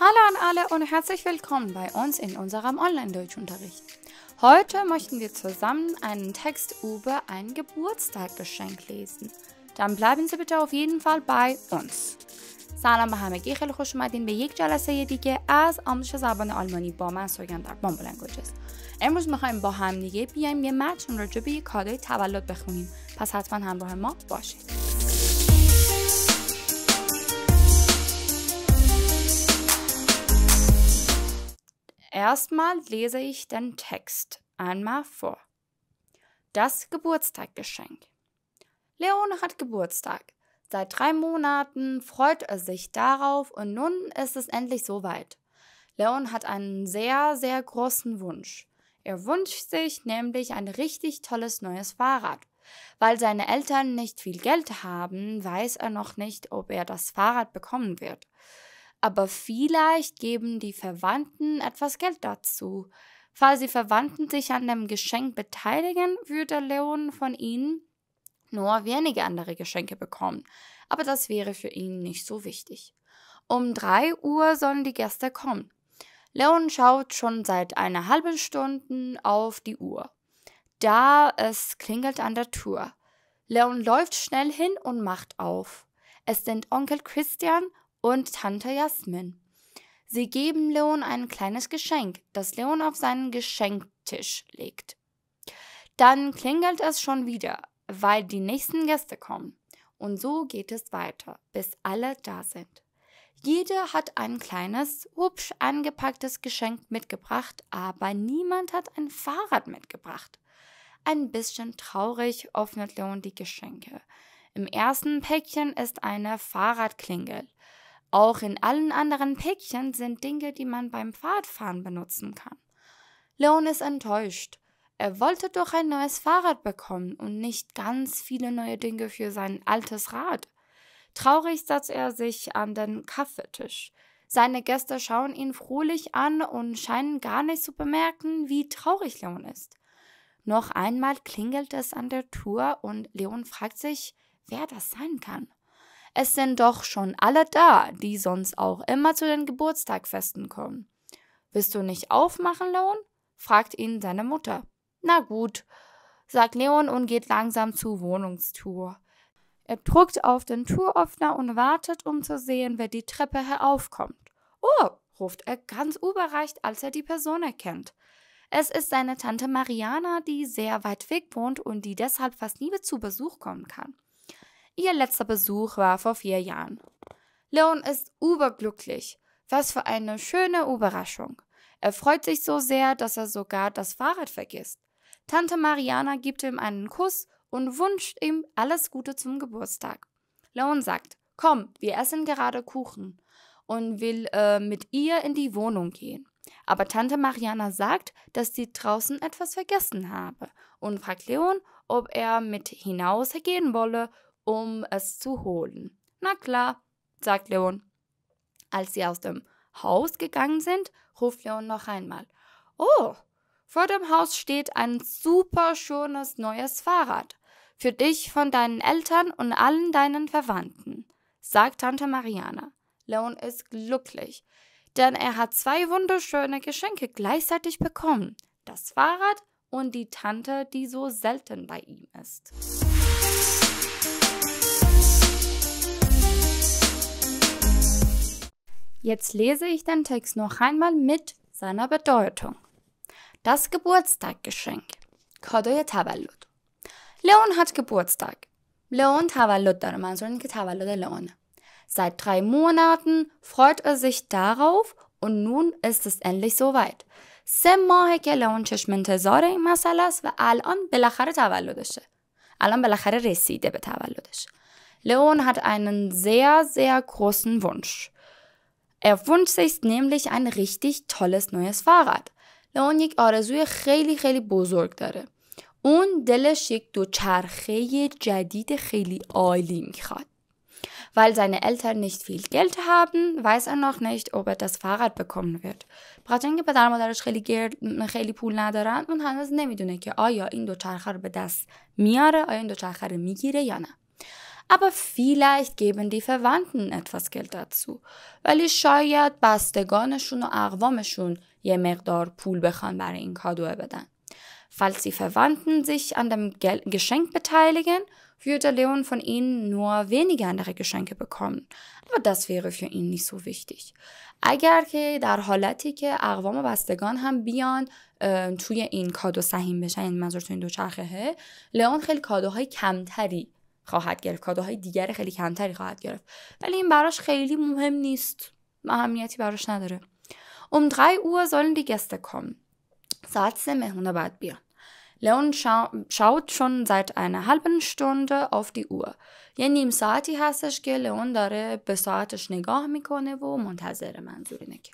Hallo an alle und herzlich willkommen bei uns in unserem Online-Deutschunterricht. Heute möchten wir zusammen einen Text über ein Geburtstaggeschenk lesen. Dann bleiben Sie bitte auf jeden Fall bei uns. سلام به همگی خیلی خوش اومدین به یک جلسه دیگه از آموزش زبان آلمانی با من سوگند اقبان بلنگوجست امروز میخوایم با هم دیگه بیایم یه متن راجع به یه کادوی تولد بخونیم پس حتما همراه ما باشید Erstmal lese ich den Text einmal vor. Das Geburtstaggeschenk. Leone hat Geburtstag. Seit drei Monaten freut er sich darauf und nun ist es endlich soweit. Leon hat einen sehr, sehr großen Wunsch. Er wünscht sich nämlich ein richtig tolles neues Fahrrad. Weil seine Eltern nicht viel Geld haben, weiß er noch nicht, ob er das Fahrrad bekommen wird aber vielleicht geben die Verwandten etwas Geld dazu. Falls die Verwandten sich an dem Geschenk beteiligen, würde Leon von ihnen nur wenige andere Geschenke bekommen, aber das wäre für ihn nicht so wichtig. Um 3 Uhr sollen die Gäste kommen. Leon schaut schon seit einer halben Stunde auf die Uhr. Da es klingelt an der Tür. Leon läuft schnell hin und macht auf. Es sind Onkel Christian und Tante Jasmin. Sie geben Leon ein kleines Geschenk, das Leon auf seinen Geschenktisch legt. Dann klingelt es schon wieder, weil die nächsten Gäste kommen. Und so geht es weiter, bis alle da sind. Jeder hat ein kleines, hübsch angepacktes Geschenk mitgebracht, aber niemand hat ein Fahrrad mitgebracht. Ein bisschen traurig öffnet Leon die Geschenke. Im ersten Päckchen ist eine Fahrradklingel. Auch in allen anderen Päckchen sind Dinge, die man beim Fahrradfahren benutzen kann. Leon ist enttäuscht. Er wollte doch ein neues Fahrrad bekommen und nicht ganz viele neue Dinge für sein altes Rad. Traurig setzt er sich an den Kaffeetisch. Seine Gäste schauen ihn frohlich an und scheinen gar nicht zu bemerken, wie traurig Leon ist. Noch einmal klingelt es an der Tür und Leon fragt sich, wer das sein kann es sind doch schon alle da, die sonst auch immer zu den Geburtstagfesten kommen. Willst du nicht aufmachen, Leon? fragt ihn seine Mutter. Na gut, sagt Leon und geht langsam zur Wohnungstour. Er drückt auf den Türöffner und wartet, um zu sehen, wer die Treppe heraufkommt. Oh, ruft er ganz überreicht, als er die Person erkennt. Es ist seine Tante Mariana, die sehr weit weg wohnt und die deshalb fast nie zu Besuch kommen kann. Ihr letzter Besuch war vor vier Jahren. Leon ist überglücklich. Was für eine schöne Überraschung. Er freut sich so sehr, dass er sogar das Fahrrad vergisst. Tante Mariana gibt ihm einen Kuss und wünscht ihm alles Gute zum Geburtstag. Leon sagt, komm, wir essen gerade Kuchen und will äh, mit ihr in die Wohnung gehen. Aber Tante Mariana sagt, dass sie draußen etwas vergessen habe und fragt Leon, ob er mit hinausgehen wolle um es zu holen. Na klar, sagt Leon. Als sie aus dem Haus gegangen sind, ruft Leon noch einmal. Oh, vor dem Haus steht ein super schönes neues Fahrrad. Für dich von deinen Eltern und allen deinen Verwandten, sagt Tante Mariana. Leon ist glücklich, denn er hat zwei wunderschöne Geschenke gleichzeitig bekommen. Das Fahrrad und die Tante, die so selten bei ihm ist. Jetzt lese ich den Text noch einmal mit seiner Bedeutung. Das Geburtstaggeschenk. کادوی تولد. لئون hat Geburtstag. Leon تولد داره منظور اینه Seit drei Monaten freut er sich darauf und nun ist es endlich soweit. سه ماهه که لئون چشم انتظار این مسئله است و الان بالاخره تولدشه. الان بالاخره رسیده به hat einen sehr sehr großen Wunsch. Er wünscht sich nämlich ein richtig tolles neues Fahrrad. لئون یک آرزوی خیلی خیلی بزرگ داره. اون دلش یک دوچرخه جدید خیلی عالی میخواد. Weil seine Eltern nicht viel Geld haben, weiß er noch nicht, ob er das Fahrrad bekommen wird. به پدر مادرش خیلی خیلی پول ندارن اون هنوز نمیدونه که آیا این دوچرخه رو به دست میاره آیا این دوچرخه رو میگیره یا نه aber vielleicht geben die Verwandten etwas Geld dazu ولی شاید بستگانشون و اقوامشون یه مقدار پول بخوان برای این کادو بدن Falls die Verwandten sich an dem Gel Geschenk beteiligen, würde Leon von ihnen nur wenige andere Geschenke bekommen. Aber das wäre für ihn nicht so wichtig. اگر که در حالتی که اقوام و بستگان هم بیان توی این کادو سهیم بشن این منظور تو این دوچرخه لئون خیلی کادوهای کمتری خواهد گرفت کادوهای دیگر خیلی کمتری خواهد گرفت ولی این براش خیلی مهم نیست اهمیتی براش نداره Um 3 Uhr sollen die Gäste kommen. سه مهمونه بعد بیان Leon schaut schon seit einer halben Stunde auf die Uhr. یه نیم ساعتی هستش که لئون داره به ساعتش نگاه میکنه و منتظر منظور اینه که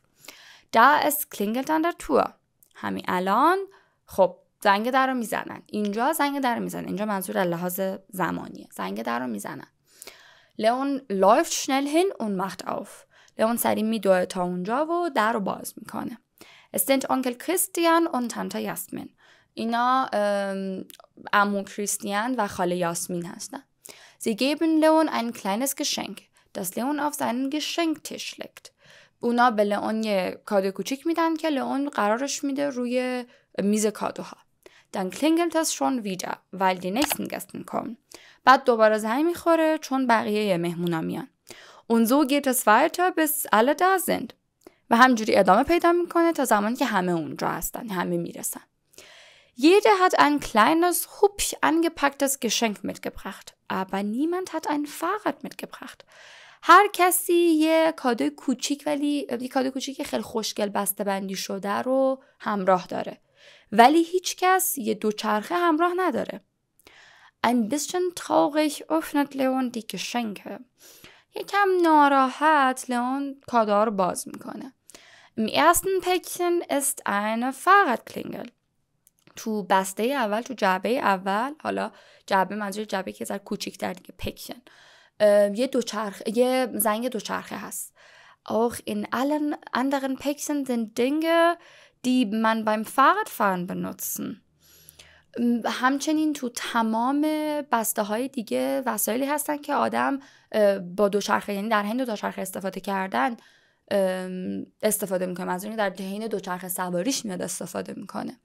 da es klingelt an der همین الان خب زنگ در رو میزنن اینجا زنگ در رو میزنن اینجا منظور لحاظ زمانیه زنگ در رو میزنن لئون läuft شنل hin und macht auf لئون سری میدوه تا اونجا و در رو باز میکنه استنت آنکل کریستیان و تانتا یاسمین اینا امو کریستیان و خاله یاسمین هستن زی Sie geben این ein kleines Geschenk, das Leon auf seinen Geschenktisch legt. اونا به لئون یه کادو کوچیک میدن که لئون قرارش میده روی میز کادوها. dann klingelt es schon wieder, weil die nächsten Gäste kommen. Bad دوباره زنگ میخوره چون بقیه Und so geht es weiter, bis alle da sind. و همجوری ادامه پیدا میکنه تا زمانی که همه اونجا هستن, همه میرسن. Jeder hat ein kleines, hübsch angepacktes Geschenk mitgebracht, aber niemand hat ein Fahrrad mitgebracht. هر کسی یه کادوی کوچیک ولی یه کادوی کوچیک خیلی خوشگل بسته بندی شده رو همراه داره. ولی هیچکس یه دوچرخه همراه نداره. Ein bisschen traurig öffnet Leon die Geschenke. یکم ناراحت لئون کادار باز میکنه. Im ersten Päckchen ist eine Fahrradklingel. تو بسته اول تو جعبه اول حالا جعبه منظور جعبه که زر کوچیک‌تر دیگه پکشن یه دوچرخه یه زنگ دوچرخه هست auch in allen anderen پکشن sind Dinge die man beim Fahrradfahren benutzen. Ähm, همچنین تو تمام بسته های دیگه وسایلی هستن که آدم با دوچرخه یعنی در حین دوچرخه استفاده کردن استفاده میکنه از اون در حین دوچرخه سواریش میاد استفاده میکنه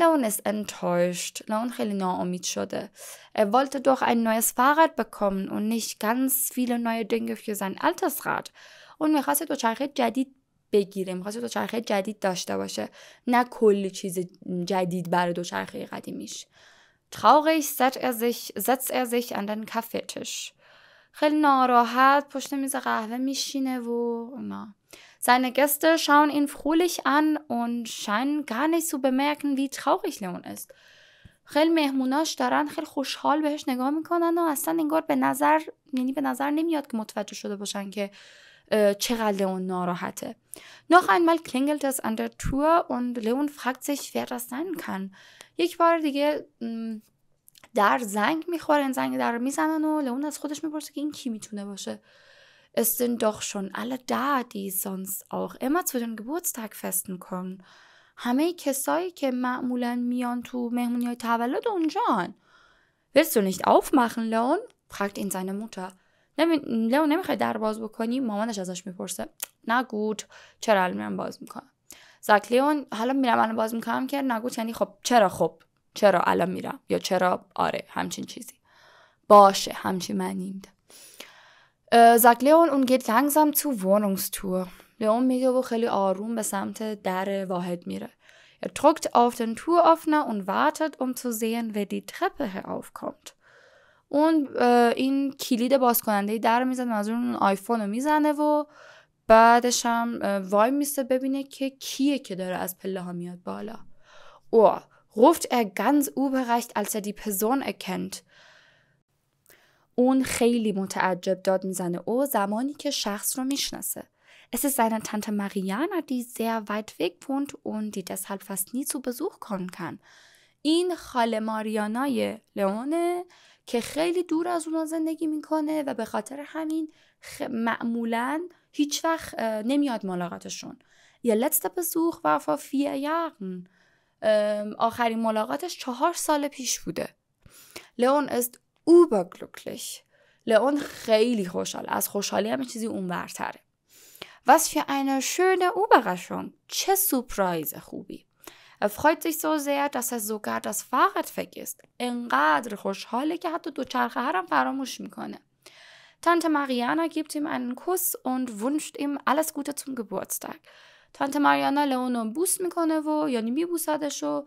Leon ist enttäuscht. Leon خیلی ناامید شده. Er wollte doch ein neues Fahrrad bekommen und nicht ganz viele neue Dinge für sein altes Rad. Und میخواست دوچرخه جدید بگیره میخواسته دوچرخه جدید داشته باشه نه کلی چیز جدید برای دوچرخه قدیمیش Traurig setzt er sich, setzt er sich خیلی ناراحت پشت میز قهوه میشینه و اونا Seine Gäste schauen ihn fröhlich an und scheinen gar nicht zu bemerken, wie traurig Leon ist. خیلی مهموناش دارن خیلی خوشحال بهش نگاه میکنن و اصلا انگار به نظر یعنی به نظر نمیاد که متوجه شده باشن که چقدر لئون ناراحته. Noch einmal klingelt es an der Tür und Leon fragt sich, wer das sein kann. Ich war die در زنگ میخورن زنگ در میزنن و لئون از خودش میپرسه که این کی میتونه باشه Es sind doch schon alle da, die sonst auch immer zu den Geburtstagfesten kommen. همه کسایی که معمولا میان تو مهمونی های تولد اونجان. Willst du nicht aufmachen, Leon? fragt ihn seine Mutter. لو نمیخوای در باز بکنی مامانش ازش میپرسه نگود چرا الان میرم باز میکنم زکلیون حالا میرم الان باز میکنم که نگود یعنی خب چرا خب چرا الان میرم یا چرا آره همچین چیزی باشه همچین معنی میده زکلیون اون گیت لنگزم تو zur تو لیون میگه و خیلی آروم به سمت در واحد میره. Er drückt auf den Türöffner und wartet, um zu sehen, wer die Treppe heraufkommt. اون این کلید باز کننده در میزنه از اون آیفون رو میزنه و بعدش هم وای میسته ببینه که کیه که داره از پله ها میاد بالا او رفت ار ganz überrascht als er die Person erkennt اون خیلی متعجب داد میزنه او زمانی که شخص رو میشناسه Es ist seine Tante Mariana, die sehr weit weg wohnt und die deshalb fast nie zu Besuch kommen این خاله ماریانای لئونه که خیلی دور از اونا زندگی میکنه و به خاطر همین معمولا هیچ وقت نمیاد ملاقاتشون یا لتست بزوخ و فیه یقن آخرین ملاقاتش چهار سال پیش بوده لئون است überglücklich لئون خیلی خوشحال از خوشحالی همه چیزی اون برتره Was für eine schöne Überraschung. چه سپرایز خوبی. Er freut sich so sehr, dass er sogar خوشحاله که حتی دوچرخه هرم فراموش میکنه. Tante Mariana gibt ihm einen Kuss und wünscht ihm alles Gute zum بوس میکنه و یعنی میبوسدش و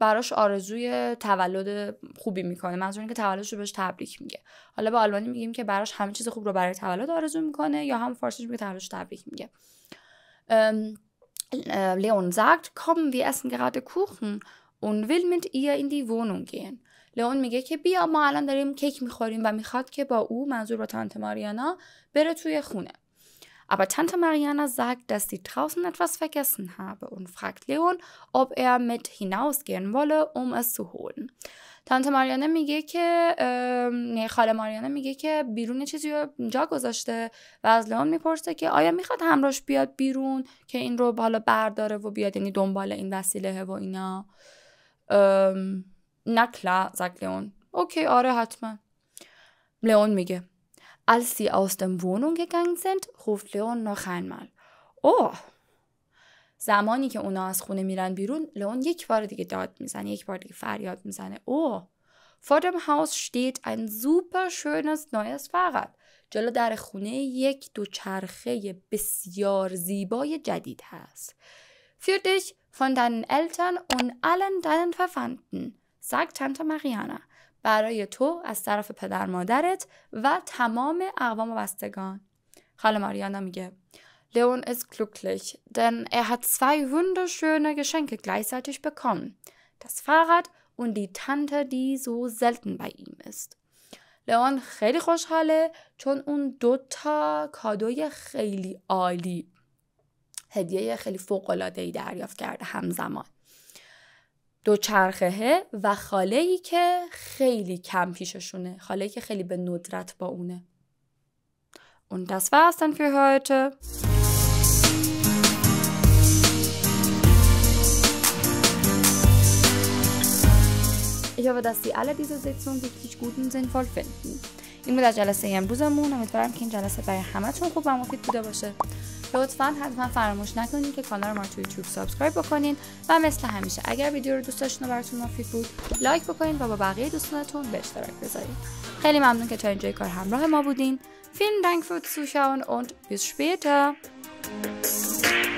براش آرزوی تولد خوبی میکنه منظور که تولدش رو بهش تبریک میگه حالا به آلمانی میگیم که براش همه چیز خوب رو برای تولد آرزو میکنه Äh, Leon sagt, komm, wir essen gerade Kuchen und will mit ihr in die Wohnung gehen. لئون میگه که بیا ما الان داریم کیک میخوریم و میخواد که با او منظور با تانت ماریانا بره توی خونه. Aber Tante Mariana sagt, dass sie draußen etwas vergessen habe und fragt Leon, ob er mit hinausgehen wolle, um es zu holen. تانت ماریانه میگه که یعنی خاله ماریانه میگه که بیرون چیزی رو جا گذاشته و از لئون میپرسه که آیا میخواد همراش بیاد بیرون که این رو بالا برداره و بیاد یعنی دنبال این وسیله و اینا نکلا زک لئون اوکی آره حتما. لئون میگه. السی aus dem Wohnung gegangen sind, ruft زمانی که اونا از خونه میرن بیرون لئون یک بار دیگه داد میزنه یک بار دیگه فریاد میزنه او Vor dem Haus steht ein super schönes neues Fahrrad. جلو در خونه یک دوچرخه بسیار زیبای جدید هست. Für dich von deinen Eltern und allen deinen Verwandten, sagt Tante Mariana. برای تو از طرف پدر مادرت و تمام اقوام و بستگان. خاله ماریانا میگه Leon ist glücklich, denn er hat zwei wunderschöne Geschenke gleichzeitig bekommen. Das Fahrrad und die Tante, die so selten bei ihm ist. Leon خیلی خوشحاله چون اون دو تا کادوی خیلی عالی هدیه خیلی فوق العاده ای دریافت کرده همزمان دوچرخهه و خاله ای که خیلی کم پیششونه خاله ای که خیلی به ندرت با اونه Und das war's dann für heute. Ich hoffe, dass Sie alle diese richtig gut und sinnvoll finden. این بود از جلسه امروزمون امیدوارم که این جلسه برای همتون خوب و مفید بوده باشه لطفا حتما فراموش نکنید که کانال ما تو یوتیوب سابسکرایب بکنین و مثل همیشه اگر ویدیو رو دوست داشتین و براتون مفید بود لایک بکنین و با بقیه دوستانتون به اشتراک بذارین خیلی ممنون که تا اینجای کار همراه ما بودین فیلم دنگ فوت سوشان و